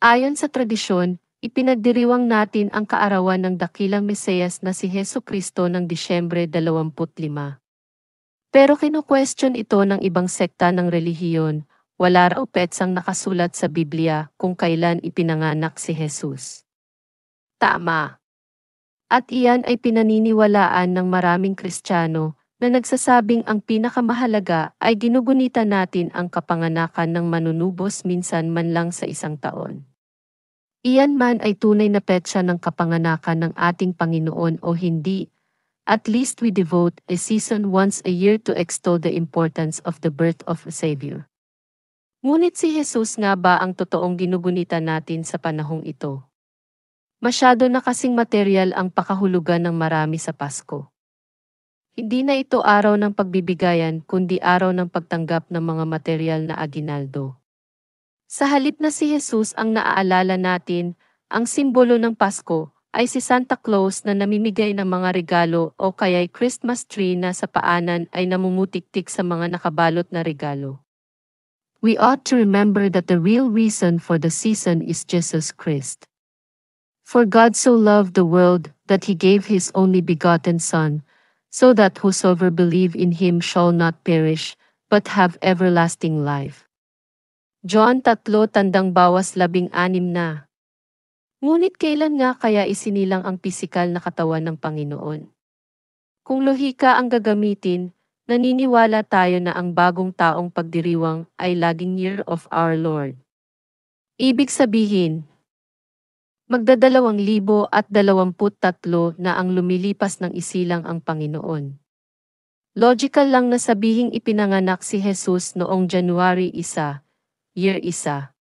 Ayon sa tradisyon, ipinagdiriwang natin ang kaarawan ng dakilang Mesiyas na si Heso Kristo ng Disyembre 25. Pero kinu-question ito ng ibang sekta ng relihiyon, wala raw petsang nakasulat sa Biblia kung kailan ipinanganak si Jesus. Tama. At iyan ay pinaniniwalaan ng maraming Kristiyano na nagsasabing ang pinakamahalaga ay ginugunita natin ang kapanganakan ng manunubos minsan man lang sa isang taon. Iyan man ay tunay na petsa ng kapanganakan ng ating Panginoon o hindi, at least we devote a season once a year to extol the importance of the birth of a Savior. Ngunit si Jesus nga ba ang totoong ginugunita natin sa panahong ito? Masyado na kasing material ang pakahulugan ng marami sa Pasko. Hindi na ito araw ng pagbibigayan kundi araw ng pagtanggap ng mga material na aginaldo. Sa halip na si Jesus ang naaalala natin, ang simbolo ng Pasko ay si Santa Claus na namimigay ng mga regalo o kaya'y Christmas tree na sa paanan ay namumutiktik sa mga nakabalot na regalo. We ought to remember that the real reason for the season is Jesus Christ. For God so loved the world that he gave his only begotten Son, so that whosoever believe in him shall not perish, but have everlasting life. John 3 tandang bawas labing anim na. Ngunit kailan nga kaya isinilang ang pisikal na katawan ng Panginoon? Kung lohika ang gagamitin, naniniwala tayo na ang bagong taong pagdiriwang ay laging year of our Lord. Ibig sabihin, Magdadalawang libo at dalawamput tatlo na ang lumilipas ng isilang ang Panginoon. Logical lang na sabihing ipinanganak si Jesus noong January 1, year 1.